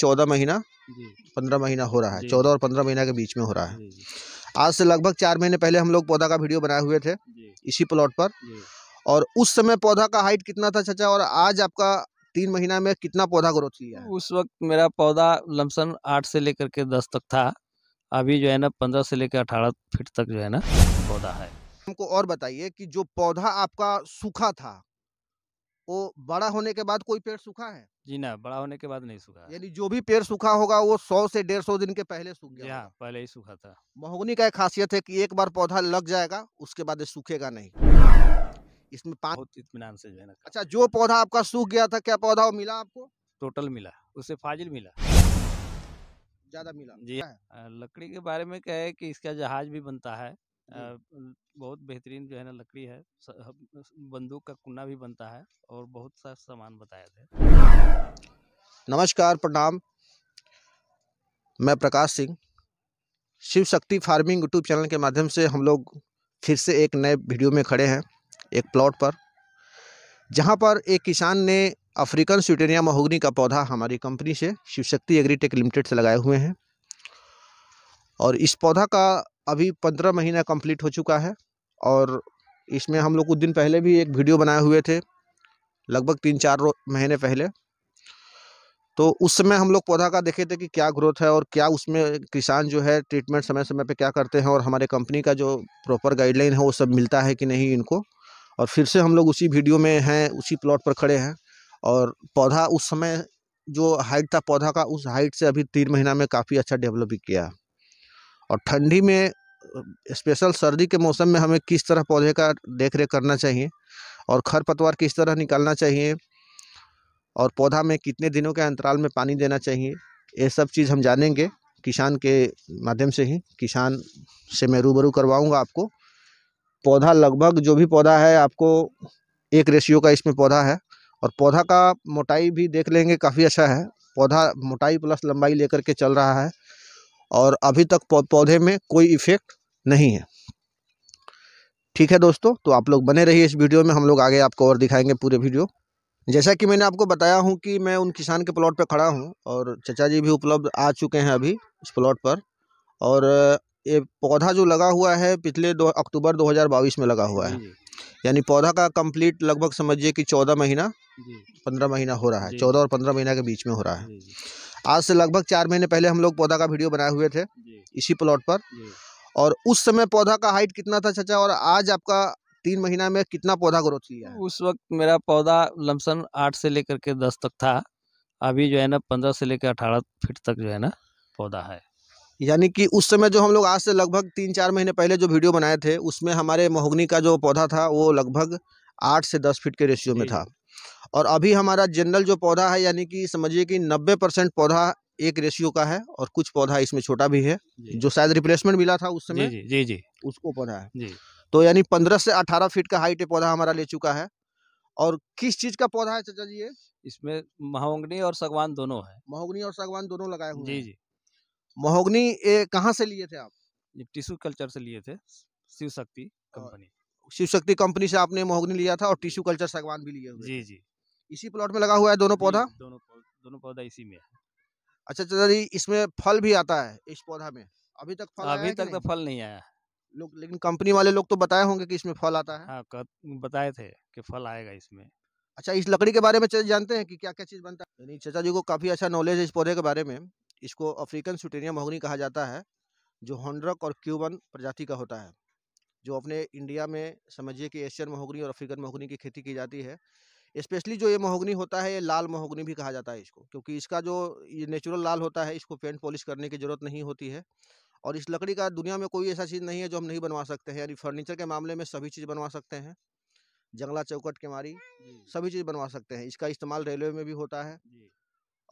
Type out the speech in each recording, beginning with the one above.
चौदह महीना पंद्रह महीना हो रहा है चौदह और पंद्रह महीना के बीच में हो रहा है आज से लगभग चार महीने पहले हम लोग पौधा का वीडियो बनाए हुए थे इसी प्लॉट पर और उस समय पौधा का हाइट कितना था चाचा और आज आपका तीन महीना में कितना पौधा ग्रोथ किया है उस वक्त मेरा पौधा लमसम आठ से लेकर के दस तक था अभी जो है ना पंद्रह से लेकर अठारह फीट तक जो है ना पौधा है हमको और बताइए कि जो पौधा आपका सूखा था वो बड़ा होने के बाद कोई पेड़ सूखा है जी ना बड़ा होने के बाद नहीं सूखा यानी जो भी पेड़ सूखा होगा वो सौ से डेढ़ सौ दिन के पहले सूख गया पहले ही सूखा था महोगनी का एक खासियत है कि एक बार पौधा लग जाएगा उसके बाद सूखेगा नहीं इसमें पाँच इतमान से जो है ना अच्छा जो पौधा आपका सूख गया था क्या पौधा मिला आपको टोटल मिला उससे फाजिल मिला ज्यादा मिला जी लकड़ी के बारे में क्या है कि इसका जहाज भी बनता है बहुत बेहतरीन जो है ना लकड़ी है बंदूक का कुन्ना भी बनता है और बहुत सा सामान बताया थे नमस्कार प्रणाम मैं प्रकाश सिंह शिव शक्ति फार्मिंग यूट्यूब चैनल के माध्यम से हम लोग फिर से एक नए वीडियो में खड़े हैं एक प्लॉट पर जहां पर एक किसान ने अफ्रीकन स्वीटेनिया महोगनी का पौधा हमारी कंपनी से शिवशक्ति एग्रीटेक लिमिटेड से लगाए हुए हैं और इस पौधा का अभी पंद्रह महीना कंप्लीट हो चुका है और इसमें हम लोग कुछ दिन पहले भी एक वीडियो बनाए हुए थे लगभग तीन चार महीने पहले तो उस समय हम लोग पौधा का देखे थे कि क्या ग्रोथ है और क्या उसमें किसान जो है ट्रीटमेंट समय समय पे क्या करते हैं और हमारे कंपनी का जो प्रॉपर गाइडलाइन है वो सब मिलता है कि नहीं इनको और फिर से हम लोग उसी वीडियो में हैं उसी प्लॉट पर खड़े हैं और पौधा उस समय जो हाइट था पौधा का उस हाइट से अभी तीन महीना में काफ़ी अच्छा डेवलप भी किया और ठंडी में स्पेशल सर्दी के मौसम में हमें किस तरह पौधे का देख रेख करना चाहिए और खरपतवार किस तरह निकालना चाहिए और पौधा में कितने दिनों के अंतराल में पानी देना चाहिए ये सब चीज़ हम जानेंगे किसान के माध्यम से ही किसान से मैं रूबरू करवाऊँगा आपको पौधा लगभग जो भी पौधा है आपको एक रेशियो का इसमें पौधा है और पौधा का मोटाई भी देख लेंगे काफ़ी अच्छा है पौधा मोटाई प्लस लंबाई लेकर के चल रहा है और अभी तक पौधे में कोई इफ़ेक्ट नहीं है ठीक है दोस्तों तो आप लोग बने रहिए इस वीडियो में हम लोग आगे आपको और दिखाएंगे पूरे वीडियो जैसा कि मैंने आपको बताया हूं कि मैं उन किसान के प्लॉट पर खड़ा हूं और चचा जी भी उपलब्ध आ चुके हैं अभी इस प्लॉट पर और ये पौधा जो लगा हुआ है पिछले दो अक्टूबर बाईस में लगा हुआ है यानी पौधा का कंप्लीट लगभग समझिए कि चौदह महीना पंद्रह महीना हो रहा है चौदह और पंद्रह महीना के बीच में हो रहा है आज से लगभग चार महीने पहले हम लोग पौधा का वीडियो बनाए हुए थे इसी प्लॉट पर और उस समय पौधा का हाइट कितना था चाचा और आज आपका तीन महीना में कितना पौधा ग्रोथ किया है उस वक्त मेरा पौधा लमसन आठ से लेकर के दस तक था अभी जो है ना पंद्रह से लेकर अठारह फीट तक जो है ना पौधा है यानी कि उस समय जो हम लोग आज से लगभग तीन चार महीने पहले जो वीडियो बनाए थे उसमें हमारे मोहग्नी का जो पौधा था वो लगभग आठ से दस फीट के रेशियो में था और अभी हमारा जनरल जो पौधा है यानी कि समझिए कि नब्बे परसेंट पौधा एक रेशियो का है और कुछ पौधा इसमें छोटा भी है जो शायद रिप्लेसमेंट मिला था उस समय जी जी, जी। जी। उसको पौधा है जी। तो यानी पंद्रह से अठारह फीट का हाइट पौधा हमारा ले चुका है और किस चीज का पौधा है चाचा जी ये इसमें महोगनी और सगवान दोनों है महोगनी और सगवान दोनों लगाए हुए जी जी महोगनी कहाँ से लिए थे आप टिश्यू कल्चर से लिए थे शिव शक्ति कंपनी शिव शक्ति कंपनी से आपने मोहगनी लिया था और टिश्यू कल्चर सागवान भी लिए जी जी इसी प्लॉट में लगा हुआ है दोनों पौधा दोनों दोनों पौधा इसी में अच्छा चाचा जी इसमें फल भी आता है इस पौधा में अभी तक फल अभी तक तो फल नहीं आया लोग लेकिन कंपनी वाले लोग तो बताए होंगे कि इसमें फल आता है हाँ, बताए थे कि फल आएगा इसमें अच्छा इस लकड़ी के बारे में जानते हैं कि क्या क्या चीज़ बनता है यानी चाचा जी को काफ़ी अच्छा नॉलेज है इस पौधे के बारे में इसको अफ्रीकन सुटेनिया मोहनी कहा जाता है जो हॉन्ड्रक और क्यूबन प्रजाति का होता है जो अपने इंडिया में समझिए कि एशियन महोगनी और अफ्रीकन महोगनी की खेती की जाती है स्पेशली जो ये महोगनी होता है ये लाल महोगनी भी कहा जाता है इसको क्योंकि इसका जो ये नेचुरल लाल होता है इसको पेंट पॉलिश करने की ज़रूरत नहीं होती है और इस लकड़ी का दुनिया में कोई ऐसा चीज़ नहीं है जो हम नहीं बनवा सकते हैं यानी फर्नीचर के मामले में सभी चीज़ बनवा सकते हैं जंगला चौकट के मारी सभी चीज़ बनवा सकते हैं इसका इस्तेमाल रेलवे में भी होता है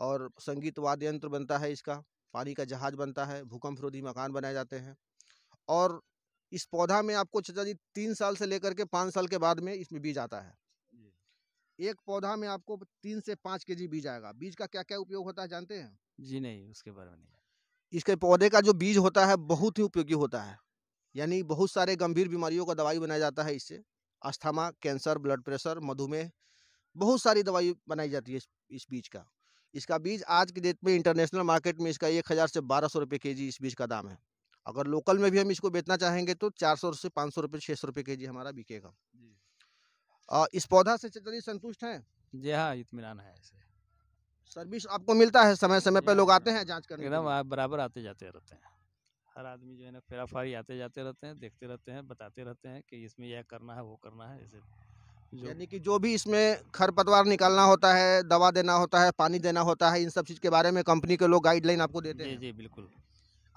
और संगीत वाद्य यंत्र बनता है इसका पानी का जहाज बनता है भूकंप रोधी मकान बनाए जाते हैं और इस पौधा में आपको चाचा जी तीन साल से लेकर के पाँच साल के बाद में इसमें बीज आता है एक पौधा में आपको तीन से पाँच के जी बीज आएगा बीज का क्या क्या उपयोग होता है जानते हैं जी नहीं उसके बारे में नहीं इसके पौधे का जो बीज होता है बहुत ही उपयोगी होता है यानी बहुत सारे गंभीर बीमारियों का दवाई बनाया जाता है इससे अस्थमा कैंसर ब्लड प्रेशर मधुमेह बहुत सारी दवाई बनाई जाती है इस, बीज का इसका बीज आज की डेट में इंटरनेशनल मार्केट में इसका एक हज़ार से बारह सौ रुपये के जी इस बीज का दाम है अगर लोकल में भी हम इसको बेचना चाहेंगे तो चार सौ से पाँच सौ रुपये छः सौ रुपये के जी हमारा बिकेगा इस पौधा से चतरी संतुष्ट हैं जी हाँ इतमान है इसे सर्विस आपको मिलता है समय समय पर लोग आते हैं जाँच करने एकदम आप बराबर आते जाते रहते हैं हर आदमी जो है ना फेरा फारी आते जाते रहते हैं देखते रहते हैं बताते रहते हैं कि इसमें यह करना है वो करना है जैसे यानी कि जो भी इसमें खरपतवार निकालना होता है दवा देना होता है पानी देना होता है इन सब चीज़ के बारे में कंपनी के लोग गाइडलाइन आपको देते हैं जी बिल्कुल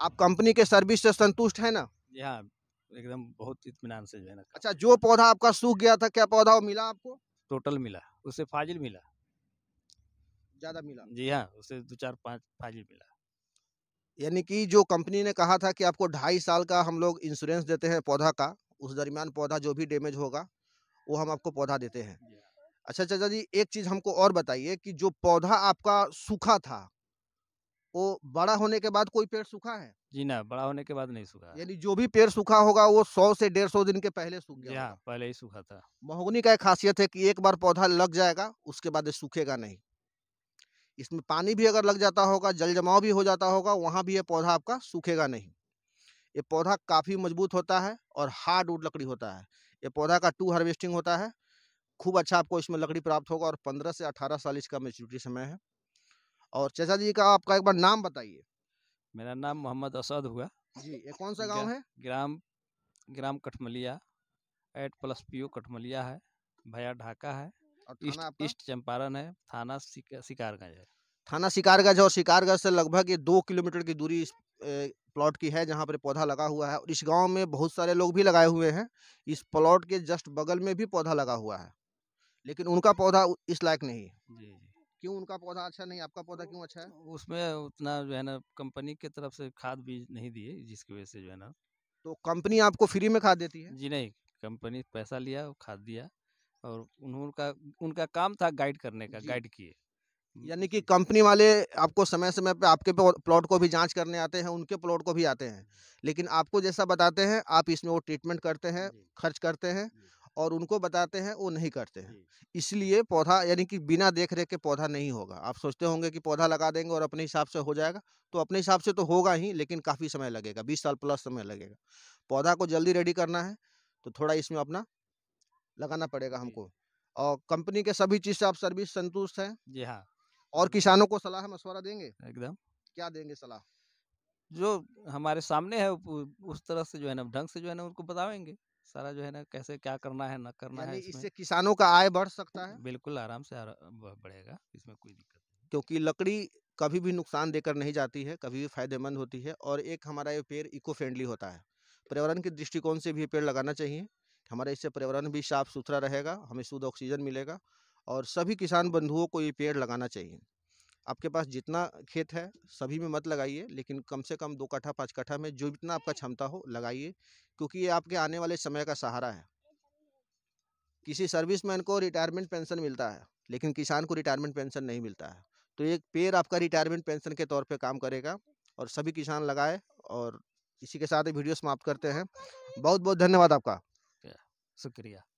आप कंपनी के सर्विस से संतुष्ट है ना जी हाँ एकदम बहुत इतमान से जो है ना अच्छा जो पौधा आपका सूख गया था क्या पौधा वो मिला आपको टोटल मिला उससे फाजिल मिला ज़्यादा मिला जी हाँ उससे दो चार पाँच फाजिल मिला यानी कि जो कंपनी ने कहा था कि आपको ढाई साल का हम लोग इंश्योरेंस देते हैं पौधा का उस दरमियान पौधा जो भी डैमेज होगा वो हम आपको पौधा देते हैं हाँ। अच्छा चाचा जी एक चीज़ हमको और बताइए कि जो पौधा आपका सूखा था वो बड़ा होने के बाद कोई पेड़ सूखा है जी ना बड़ा होने के बाद नहीं सूखा यानी जो भी पेड़ सूखा होगा वो सौ से डेढ़ सौ दिन के पहले सूख गया हाँ, पहले ही सूखा था महोगनी का एक खासियत है कि एक बार पौधा लग जाएगा उसके बाद सूखेगा नहीं इसमें पानी भी अगर लग जाता होगा जल जमाव भी हो जाता होगा वहाँ भी ये पौधा आपका सूखेगा नहीं ये पौधा काफ़ी मजबूत होता है और हार्ड वुड लकड़ी होता है ये पौधा का टू हार्वेस्टिंग होता है खूब अच्छा आपको इसमें लकड़ी प्राप्त होगा और पंद्रह से अठारह साल इसका मेच्योरिटी समय है और चाचा जी का आपका एक बार नाम बताइए मेरा नाम मोहम्मद असद हुआ जी ये कौन सा गांव है ग्राम ग्राम Kathmaliya at plus PO Kathmaliya है भया ढाका है ईस्ट ईस्ट चंपारण है थाना शिकारगंज है थाना शिकारगंज और शिकारगंज से लगभग ये दो किलोमीटर की दूरी इस प्लॉट की है जहाँ पर पौधा लगा हुआ है और इस गांव में बहुत सारे लोग भी लगाए हुए हैं इस प्लॉट के जस्ट बगल में भी पौधा लगा हुआ है लेकिन उनका पौधा इस लायक नहीं है क्यों उनका पौधा अच्छा नहीं आपका पौधा क्यों अच्छा है उसमें उतना जो है ना कंपनी की तरफ से खाद बीज नहीं दिए जिसकी वजह से जो है ना तो कंपनी आपको फ्री में खाद देती है जी नहीं कंपनी पैसा लिया खाद दिया और उनका उनका काम था गाइड करने का गाइड किए यानी कि कंपनी वाले आपको समय समय पे आपके प्लॉट को भी जांच करने आते हैं उनके प्लॉट को भी आते हैं लेकिन आपको जैसा बताते हैं आप इसमें वो ट्रीटमेंट करते हैं खर्च करते हैं और उनको बताते हैं वो नहीं करते हैं इसलिए पौधा यानी कि बिना देख रेख के पौधा नहीं होगा आप सोचते होंगे कि पौधा लगा देंगे और अपने हिसाब से हो जाएगा तो अपने हिसाब से तो होगा ही लेकिन काफ़ी समय लगेगा बीस साल प्लस समय लगेगा पौधा को जल्दी रेडी करना है तो थोड़ा इसमें अपना लगाना पड़ेगा हमको और कंपनी के सभी चीज़ से आप सर्विस संतुष्ट हैं जी हाँ और किसानों को सलाह मशवरा देंगे एकदम क्या देंगे सलाह जो हमारे सामने है उस तरह से जो है ना ढंग से जो है ना उनको बताएंगे सारा जो है ना कैसे क्या करना है ना करना है इससे किसानों का आय बढ़ सकता है बिल्कुल आराम से बढ़ेगा इसमें कोई दिक्कत क्योंकि लकड़ी कभी भी नुकसान देकर नहीं जाती है कभी भी फायदेमंद होती है और एक हमारा ये पेड़ इको फ्रेंडली होता है पर्यावरण के दृष्टिकोण से भी पेड़ लगाना चाहिए हमारा इससे पर्यावरण भी साफ सुथरा रहेगा हमें शुद्ध ऑक्सीजन मिलेगा और सभी किसान बंधुओं को ये पेड़ लगाना चाहिए आपके पास जितना खेत है सभी में मत लगाइए लेकिन कम से कम दो कट्ठा पाँच कट्ठा में जो जितना आपका क्षमता हो लगाइए क्योंकि ये आपके आने वाले समय का सहारा है किसी सर्विसमैन को रिटायरमेंट पेंशन मिलता है लेकिन किसान को रिटायरमेंट पेंशन नहीं मिलता है तो एक पेड़ आपका रिटायरमेंट पेंशन के तौर पे काम करेगा और सभी किसान लगाए और इसी के साथ ही वीडियो समाप्त करते हैं बहुत बहुत धन्यवाद आपका शुक्रिया